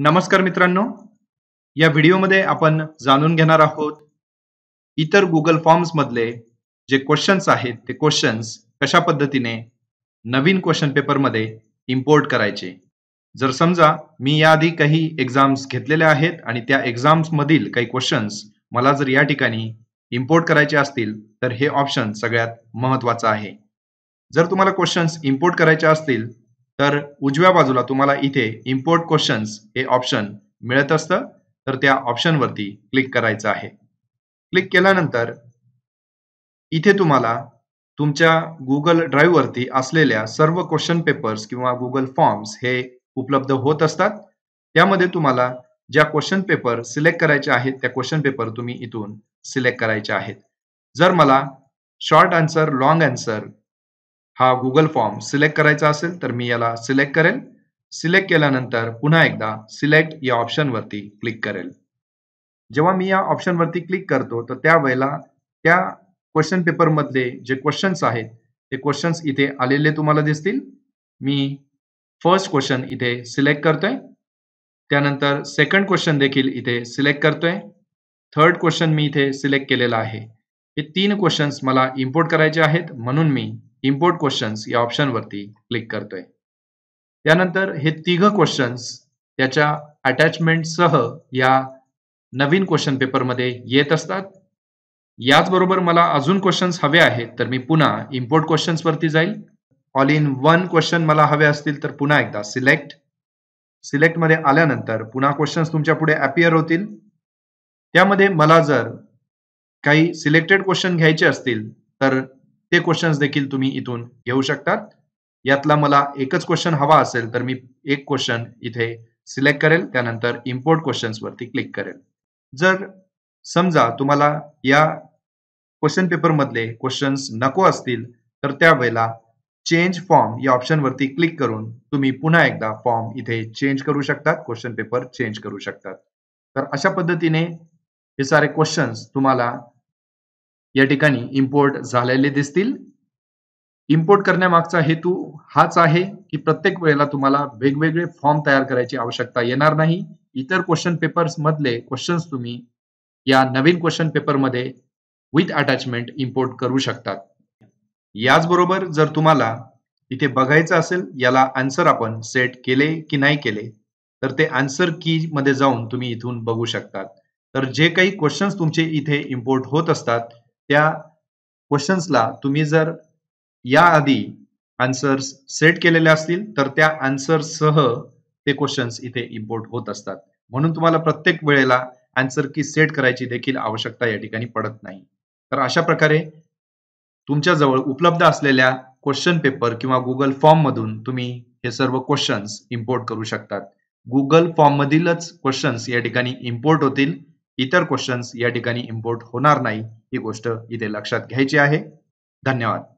नमस्कार मित्रांनो या व्हिडिओमध्ये आपण जाणून घेणार आहोत इतर गुगल फॉर्म्स मधले जे क्वेश्चन्स आहेत ते क्वेश्चन्स कशा पद्धतीने नवीन क्वेश्चन पेपरमध्ये इम्पोर्ट करायचे जर समजा मी याआधी काही एक्झाम्स घेतलेल्या आहेत आणि त्या एक्झाम्समधील काही क्वेश्चन्स मला जर या ठिकाणी इम्पोर्ट करायचे असतील तर हे ऑप्शन सगळ्यात महत्वाचं आहे जर तुम्हाला क्वेश्चन्स इम्पोर्ट करायचे असतील तर उजव्या बाजूला तुम्हाला इथे इम्पोर्ट क्वेश्चन्स हे ऑप्शन मिळत असतं तर त्या ऑप्शनवरती क्लिक करायचं आहे क्लिक केल्यानंतर इथे तुम्हाला तुमच्या गुगल ड्राईव्हवरती असलेल्या सर्व क्वेश्चन पेपर्स किंवा गुगल फॉर्म्स हे उपलब्ध होत असतात त्यामध्ये तुम्हाला ज्या क्वेश्चन पेपर सिलेक्ट करायचे आहेत त्या क्वेश्चन पेपर तुम्ही इथून सिलेक्ट करायचे आहेत जर मला शॉर्ट आन्सर लॉंग आन्सर हा गुगल फॉर्म सिलेक्ट करायचा असेल तर मी याला सिलेक्ट करेल सिलेक्ट केल्यानंतर पुन्हा एकदा सिलेक्ट या ऑप्शनवरती क्लिक करेल जेव्हा मी या ऑप्शनवरती क्लिक करतो तर त्यावेळेला त्या क्वेश्चन पेपरमधले जे क्वेश्चन्स आहेत ते क्वेश्चन्स इथे आलेले तुम्हाला दिसतील मी फर्स्ट क्वेश्चन इथे सिलेक्ट करतोय त्यानंतर सेकंड क्वेश्चन देखील इथे सिलेक्ट करतोय थर्ड क्वेश्चन मी इथे सिलेक्ट केलेला आहे हे तीन क्वेश्चन्स मला इम्पोर्ट करायचे आहेत म्हणून मी इम्पोर्ट क्वेश्चन्स या ऑप्शनवरती क्लिक करतोय त्यानंतर हे तिघं क्वेश्चन्स त्याच्या अटॅचमेंटसह या नवीन क्वेश्चन पेपरमध्ये येत असतात याचबरोबर मला अजून क्वेश्चन्स हवे आहेत तर मी पुन्हा इम्पोर्ट क्वेश्चन्सवरती जाईल ऑल इन वन क्वेश्चन मला हवे असतील तर पुन्हा एकदा सिलेक्ट सिलेक्टमध्ये आल्यानंतर पुन्हा क्वेश्चन्स तुमच्या पुढे अपियर होतील त्यामध्ये मला जर काही सिलेक्टेड क्वेश्चन घ्यायचे असतील तर ते क्वेश्चन्स देखील तुम्ही इथून घेऊ शकतात यातला मला एकच क्वेश्चन हवा असेल तर मी एक क्वेश्चन इथे सिलेक्ट करेल त्यानंतर इम्पोर्ट क्वेश्चन्स वरती क्लिक करेल जर समजा तुम्हाला या क्वेश्चन पेपर मधले क्वेश्चन्स नको असतील तर त्यावेळेला चेंज फॉर्म या ऑप्शन वरती क्लिक करून तुम्ही पुन्हा एकदा फॉर्म इथे चेंज करू शकतात क्वेश्चन पेपर चेंज करू शकतात तर अशा पद्धतीने हे सारे क्वेश्चन्स तुम्हाला या ठिकाणी इम्पोर्ट झालेले दिसतील इम्पोर्ट करण्यामागचा हेतू हाच आहे की प्रत्येक वेळेला तुम्हाला वेगवेगळे फॉर्म तयार करायची आवश्यकता येणार नाही इतर क्वेश्चन पेपर्स मधले क्वेश्चन्स तुम्ही या नवीन क्वेश्चन पेपरमध्ये विथ अटॅचमेंट इम्पोर्ट करू शकतात याचबरोबर जर तुम्हाला इथे बघायचं असेल याला आन्सर आपण सेट केले की नाही केले तर ते आन्सर की मध्ये जाऊन तुम्ही इथून बघू शकतात तर जे काही क्वेश्चन्स तुमचे इथे इम्पोर्ट होत असतात त्या क्वेश्चन्सला तुम्ही जर याआधी आन्सर्स सेट केलेले असतील तर त्या आन्सरसह ते क्वेश्चन्स इथे इम्पोर्ट होत असतात म्हणून तुम्हाला प्रत्येक वेळेला आन्सर की सेट करायची देखील आवश्यकता या ठिकाणी पडत नाही तर अशा प्रकारे तुमच्याजवळ उपलब्ध असलेल्या क्वेश्चन पेपर किंवा गुगल फॉर्म मधून तुम्ही हे सर्व क्वेश्चन्स इम्पोर्ट करू शकतात गुगल फॉर्म मधीलच क्वेश्चन्स या ठिकाणी इम्पोर्ट होतील इतर क्वेश्चन्स या ठिकाणी इम्पोर्ट होणार नाही ही गोष्ट इथे लक्षात घ्यायची आहे धन्यवाद